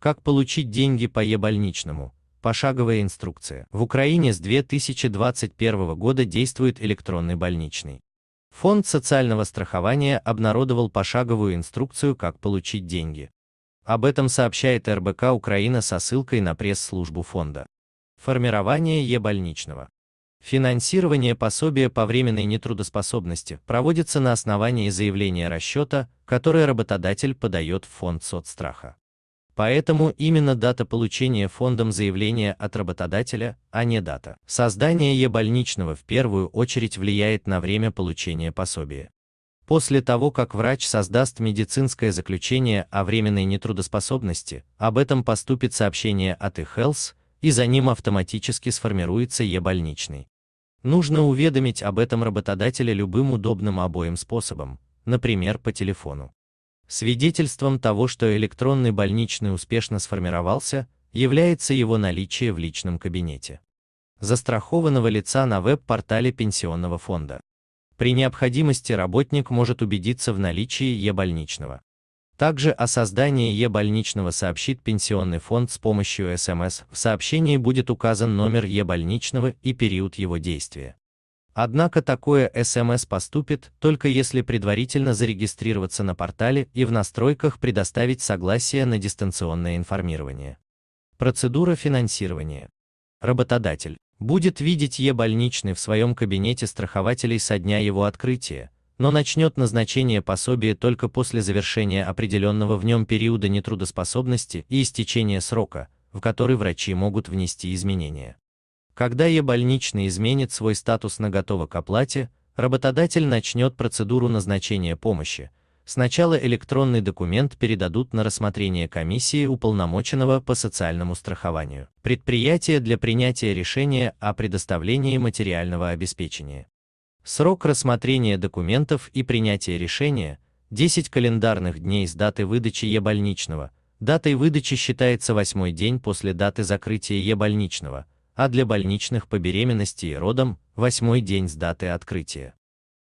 Как получить деньги по е-больничному? Пошаговая инструкция. В Украине с 2021 года действует электронный больничный. Фонд социального страхования обнародовал пошаговую инструкцию «Как получить деньги». Об этом сообщает РБК Украина со ссылкой на пресс-службу фонда. Формирование Е-больничного. Финансирование пособия по временной нетрудоспособности проводится на основании заявления расчета, которое работодатель подает в фонд соцстраха. Поэтому именно дата получения фондом заявления от работодателя, а не дата. Создание е-больничного в первую очередь влияет на время получения пособия. После того, как врач создаст медицинское заключение о временной нетрудоспособности, об этом поступит сообщение от eHealth, и за ним автоматически сформируется е-больничный. Нужно уведомить об этом работодателя любым удобным обоим способом, например, по телефону. Свидетельством того, что электронный больничный успешно сформировался, является его наличие в личном кабинете застрахованного лица на веб-портале пенсионного фонда. При необходимости работник может убедиться в наличии Е-больничного. Также о создании Е-больничного сообщит пенсионный фонд с помощью СМС. В сообщении будет указан номер Е-больничного и период его действия. Однако такое СМС поступит только если предварительно зарегистрироваться на портале и в настройках предоставить согласие на дистанционное информирование. Процедура финансирования. Работодатель будет видеть Е-больничный в своем кабинете страхователей со дня его открытия, но начнет назначение пособия только после завершения определенного в нем периода нетрудоспособности и истечения срока, в который врачи могут внести изменения. Когда Е-больничный изменит свой статус на готово к оплате, работодатель начнет процедуру назначения помощи. Сначала электронный документ передадут на рассмотрение комиссии уполномоченного по социальному страхованию. Предприятие для принятия решения о предоставлении материального обеспечения. Срок рассмотрения документов и принятия решения – 10 календарных дней с даты выдачи Е-больничного. Датой выдачи считается восьмой день после даты закрытия Е-больничного – а для больничных по беременности и родам – восьмой день с даты открытия.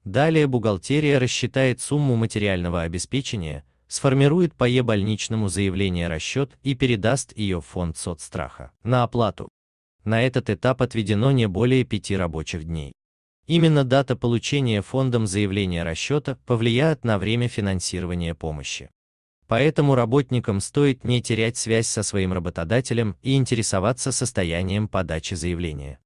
Далее бухгалтерия рассчитает сумму материального обеспечения, сформирует по Е-больничному заявление расчет и передаст ее в фонд соцстраха на оплату. На этот этап отведено не более пяти рабочих дней. Именно дата получения фондом заявления расчета повлияет на время финансирования помощи. Поэтому работникам стоит не терять связь со своим работодателем и интересоваться состоянием подачи заявления.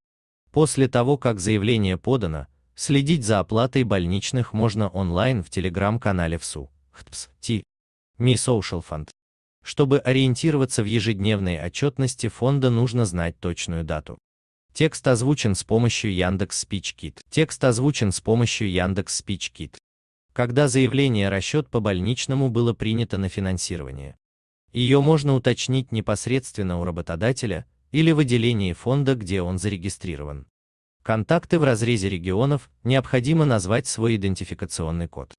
После того, как заявление подано, следить за оплатой больничных можно онлайн в телеграм-канале ВСУ, ХТПС, ТИ, Ми Social Fund. Чтобы ориентироваться в ежедневной отчетности фонда нужно знать точную дату. Текст озвучен с помощью Яндекс Спичкит. Текст озвучен с помощью Яндекс Спичкит когда заявление расчет по больничному было принято на финансирование. Ее можно уточнить непосредственно у работодателя или в отделении фонда, где он зарегистрирован. Контакты в разрезе регионов необходимо назвать свой идентификационный код.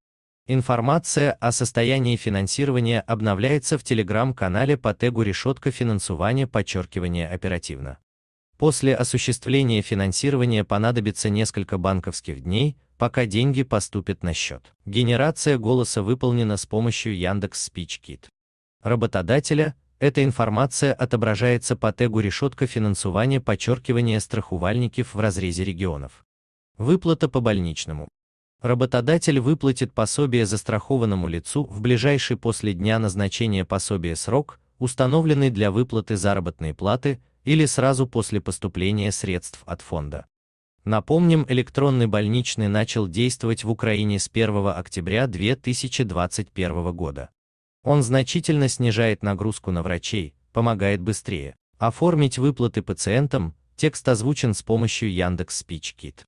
Информация о состоянии финансирования обновляется в телеграм-канале по тегу решетка финансования подчеркивание оперативно. После осуществления финансирования понадобится несколько банковских дней, пока деньги поступят на счет. Генерация голоса выполнена с помощью Яндекс SpeechKit. Работодателя эта информация отображается по тегу решетка финансования подчеркивание страхувальников в разрезе регионов. Выплата по больничному. Работодатель выплатит пособие застрахованному лицу в ближайший после дня назначения пособия срок, установленный для выплаты заработной платы или сразу после поступления средств от фонда. Напомним, электронный больничный начал действовать в Украине с 1 октября 2021 года. Он значительно снижает нагрузку на врачей, помогает быстрее оформить выплаты пациентам, текст озвучен с помощью Яндекс Спичкит.